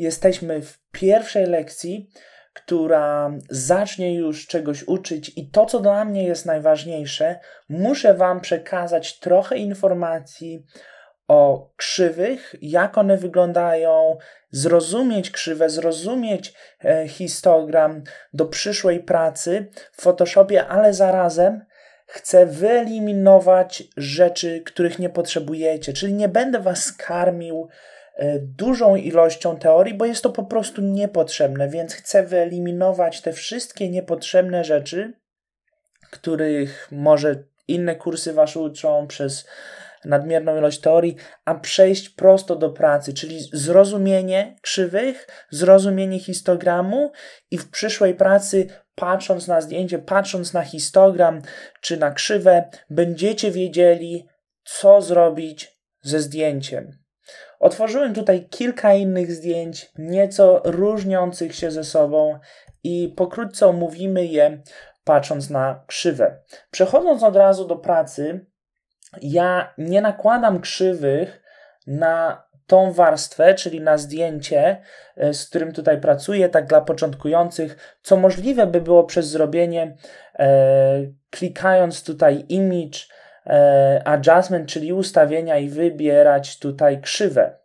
Jesteśmy w pierwszej lekcji, która zacznie już czegoś uczyć, i to, co dla mnie jest najważniejsze, muszę Wam przekazać trochę informacji o krzywych, jak one wyglądają, zrozumieć krzywe, zrozumieć e, histogram do przyszłej pracy w Photoshopie, ale zarazem chcę wyeliminować rzeczy, których nie potrzebujecie, czyli nie będę Was karmił E, dużą ilością teorii, bo jest to po prostu niepotrzebne, więc chcę wyeliminować te wszystkie niepotrzebne rzeczy, których może inne kursy was uczą przez nadmierną ilość teorii, a przejść prosto do pracy, czyli zrozumienie krzywych, zrozumienie histogramu i w przyszłej pracy, patrząc na zdjęcie, patrząc na histogram czy na krzywę, będziecie wiedzieli, co zrobić ze zdjęciem. Otworzyłem tutaj kilka innych zdjęć, nieco różniących się ze sobą, i pokrótce omówimy je, patrząc na krzywę. Przechodząc od razu do pracy, ja nie nakładam krzywych na tą warstwę, czyli na zdjęcie, e, z którym tutaj pracuję, tak dla początkujących, co możliwe by było przez zrobienie, e, klikając tutaj image E, adjustment, czyli ustawienia i wybierać tutaj krzywę.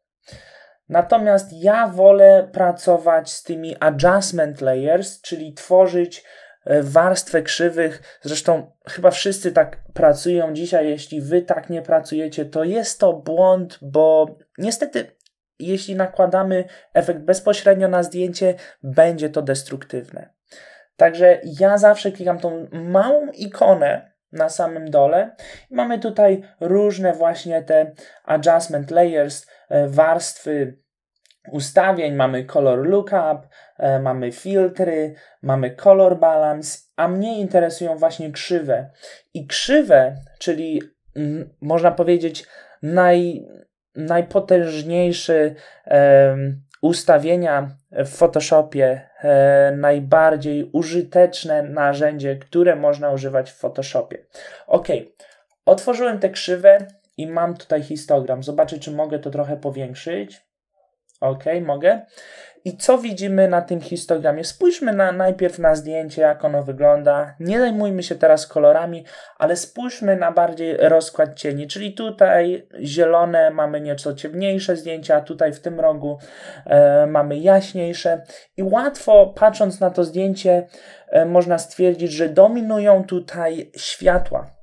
Natomiast ja wolę pracować z tymi adjustment layers, czyli tworzyć e, warstwę krzywych. Zresztą chyba wszyscy tak pracują dzisiaj. Jeśli wy tak nie pracujecie, to jest to błąd, bo niestety, jeśli nakładamy efekt bezpośrednio na zdjęcie, będzie to destruktywne. Także ja zawsze klikam tą małą ikonę, na samym dole. I mamy tutaj różne właśnie te adjustment layers, e, warstwy ustawień, mamy color lookup, e, mamy filtry, mamy color balance, a mnie interesują właśnie krzywe. I krzywe, czyli m, można powiedzieć naj, najpotężniejszy ustawienia w Photoshopie e, najbardziej użyteczne narzędzie, które można używać w Photoshopie. Ok, otworzyłem tę krzywę i mam tutaj histogram. Zobaczę, czy mogę to trochę powiększyć. Ok, mogę. I co widzimy na tym histogramie? Spójrzmy na, najpierw na zdjęcie, jak ono wygląda. Nie zajmujmy się teraz kolorami, ale spójrzmy na bardziej rozkład cieni. Czyli tutaj zielone mamy nieco ciemniejsze zdjęcia, a tutaj w tym rogu e, mamy jaśniejsze. I łatwo patrząc na to zdjęcie, e, można stwierdzić, że dominują tutaj światła.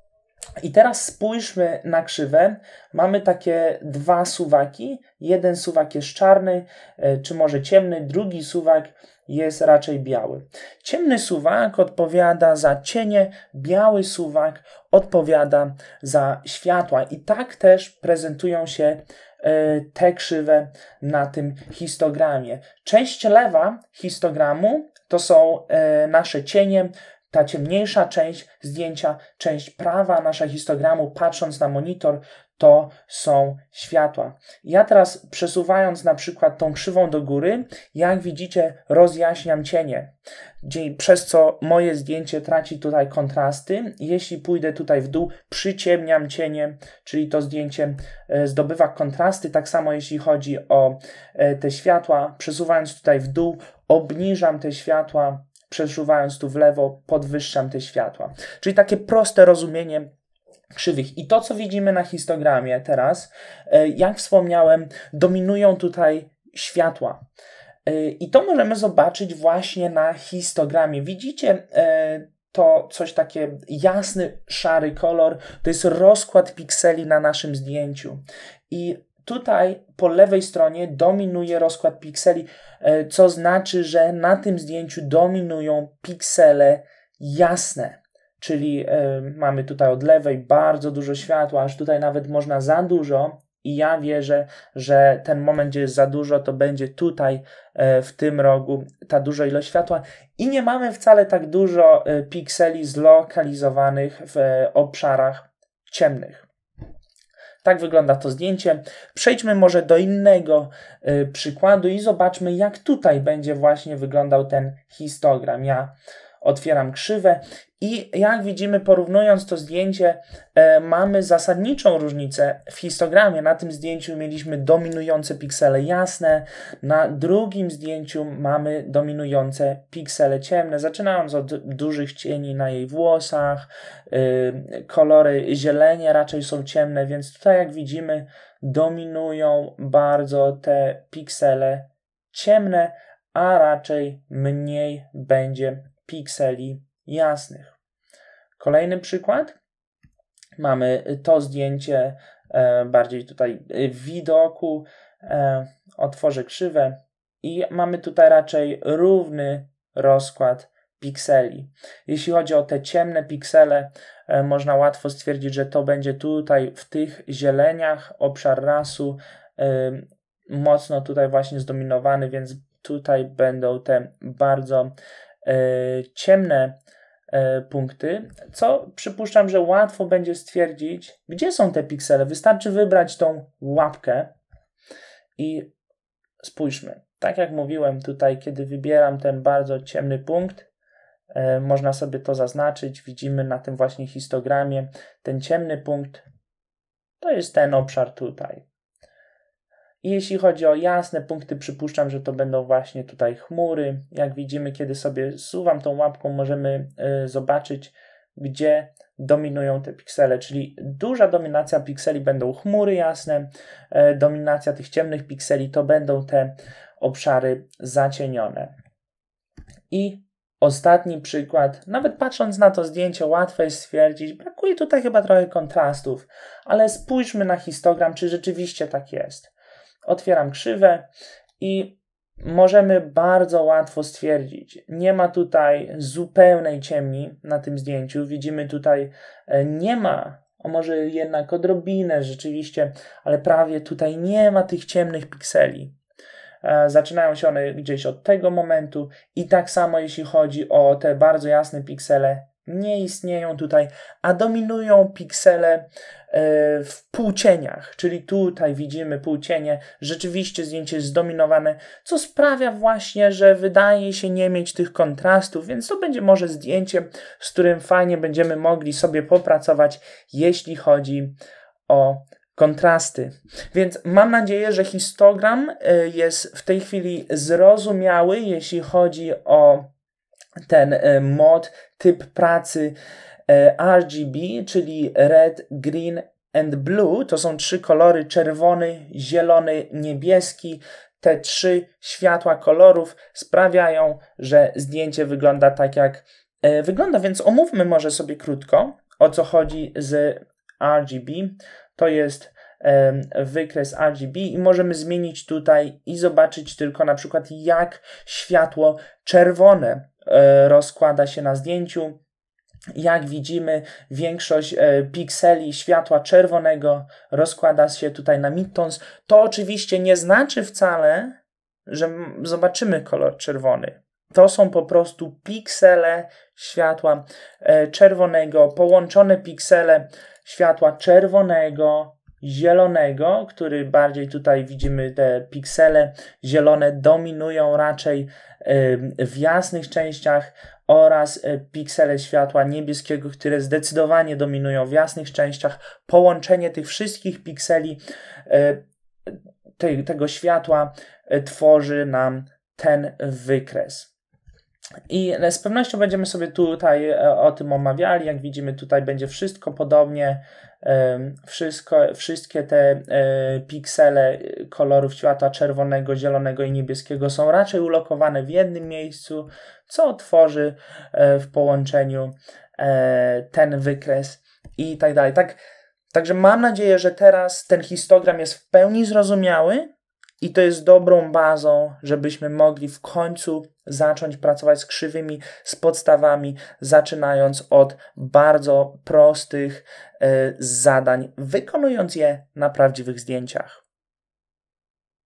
I teraz spójrzmy na krzywę. Mamy takie dwa suwaki. Jeden suwak jest czarny, e, czy może ciemny, drugi suwak jest raczej biały. Ciemny suwak odpowiada za cienie, biały suwak odpowiada za światła. I tak też prezentują się e, te krzywe na tym histogramie. Część lewa histogramu to są e, nasze cienie, ta ciemniejsza część zdjęcia, część prawa naszego histogramu, patrząc na monitor, to są światła. Ja teraz przesuwając na przykład tą krzywą do góry, jak widzicie, rozjaśniam cienie, przez co moje zdjęcie traci tutaj kontrasty. Jeśli pójdę tutaj w dół, przyciemniam cienie, czyli to zdjęcie e, zdobywa kontrasty. Tak samo jeśli chodzi o e, te światła, przesuwając tutaj w dół, obniżam te światła przesuwając tu w lewo, podwyższam te światła. Czyli takie proste rozumienie krzywych. I to, co widzimy na histogramie teraz, e, jak wspomniałem, dominują tutaj światła. E, I to możemy zobaczyć właśnie na histogramie. Widzicie e, to coś takie jasny, szary kolor, to jest rozkład pikseli na naszym zdjęciu. I Tutaj po lewej stronie dominuje rozkład pikseli, e, co znaczy, że na tym zdjęciu dominują piksele jasne. Czyli e, mamy tutaj od lewej bardzo dużo światła, aż tutaj nawet można za dużo, i ja wierzę, że ten moment, gdzie jest za dużo, to będzie tutaj e, w tym rogu ta duża ilość światła. I nie mamy wcale tak dużo pikseli zlokalizowanych w obszarach ciemnych. Tak wygląda to zdjęcie. Przejdźmy może do innego y, przykładu i zobaczmy, jak tutaj będzie właśnie wyglądał ten histogram. Ja otwieram krzywę i jak widzimy, porównując to zdjęcie, e, mamy zasadniczą różnicę w histogramie. Na tym zdjęciu mieliśmy dominujące piksele jasne, na drugim zdjęciu mamy dominujące piksele ciemne, zaczynając od dużych cieni na jej włosach, e, kolory zielenie raczej są ciemne, więc tutaj jak widzimy, dominują bardzo te piksele ciemne, a raczej mniej będzie pikseli jasnych. Kolejny przykład. Mamy to zdjęcie e, bardziej tutaj e, widoku. E, Otworzę krzywe i mamy tutaj raczej równy rozkład pikseli. Jeśli chodzi o te ciemne piksele, można łatwo stwierdzić, że to będzie tutaj w tych zieleniach obszar rasu mocno tutaj właśnie zdominowany, więc tutaj będą te bardzo E, ciemne e, punkty, co przypuszczam, że łatwo będzie stwierdzić, gdzie są te piksele. Wystarczy wybrać tą łapkę i spójrzmy. Tak jak mówiłem tutaj, kiedy wybieram ten bardzo ciemny punkt, e, można sobie to zaznaczyć. Widzimy na tym właśnie histogramie ten ciemny punkt. To jest ten obszar tutaj. Jeśli chodzi o jasne punkty, przypuszczam, że to będą właśnie tutaj chmury. Jak widzimy, kiedy sobie suwam tą łapką, możemy y, zobaczyć, gdzie dominują te piksele, czyli duża dominacja pikseli będą chmury jasne, y, dominacja tych ciemnych pikseli to będą te obszary zacienione. I ostatni przykład, nawet patrząc na to zdjęcie, łatwo jest stwierdzić, brakuje tutaj chyba trochę kontrastów, ale spójrzmy na histogram, czy rzeczywiście tak jest. Otwieram krzywę i możemy bardzo łatwo stwierdzić, nie ma tutaj zupełnej ciemni na tym zdjęciu. Widzimy tutaj, e, nie ma, a może jednak odrobinę rzeczywiście, ale prawie tutaj nie ma tych ciemnych pikseli. E, zaczynają się one gdzieś od tego momentu i tak samo jeśli chodzi o te bardzo jasne piksele nie istnieją tutaj, a dominują piksele e, w półcieniach, czyli tutaj widzimy półcienie, rzeczywiście zdjęcie jest zdominowane, co sprawia właśnie, że wydaje się nie mieć tych kontrastów, więc to będzie może zdjęcie, z którym fajnie będziemy mogli sobie popracować, jeśli chodzi o kontrasty. Więc mam nadzieję, że histogram e, jest w tej chwili zrozumiały, jeśli chodzi o ten e, mod, typ pracy e, RGB, czyli red, green and blue. To są trzy kolory: czerwony, zielony, niebieski. Te trzy światła kolorów sprawiają, że zdjęcie wygląda tak jak e, wygląda. Więc omówmy może sobie krótko o co chodzi z RGB. To jest wykres RGB i możemy zmienić tutaj i zobaczyć tylko na przykład jak światło czerwone E, rozkłada się na zdjęciu. Jak widzimy, większość e, pikseli światła czerwonego rozkłada się tutaj na midtons. To oczywiście nie znaczy wcale, że zobaczymy kolor czerwony. To są po prostu piksele światła e, czerwonego, połączone piksele światła czerwonego zielonego, który bardziej tutaj widzimy te piksele zielone dominują raczej w jasnych częściach oraz e, piksele światła niebieskiego, które zdecydowanie dominują w jasnych częściach. Połączenie tych wszystkich pikseli e, tego światła e, tworzy nam ten wykres. I z pewnością będziemy sobie tutaj e, o tym omawiali. Jak widzimy, tutaj będzie wszystko podobnie. Wszystko, wszystkie te e, piksele kolorów światła czerwonego, zielonego i niebieskiego są raczej ulokowane w jednym miejscu, co tworzy e, w połączeniu ten wykres i tak dalej. Tak, także mam nadzieję, że teraz ten histogram jest w pełni zrozumiały i to jest dobrą bazą, żebyśmy mogli w końcu zacząć pracować z krzywymi, z podstawami, zaczynając od bardzo prostych y, zadań, wykonując je na prawdziwych zdjęciach.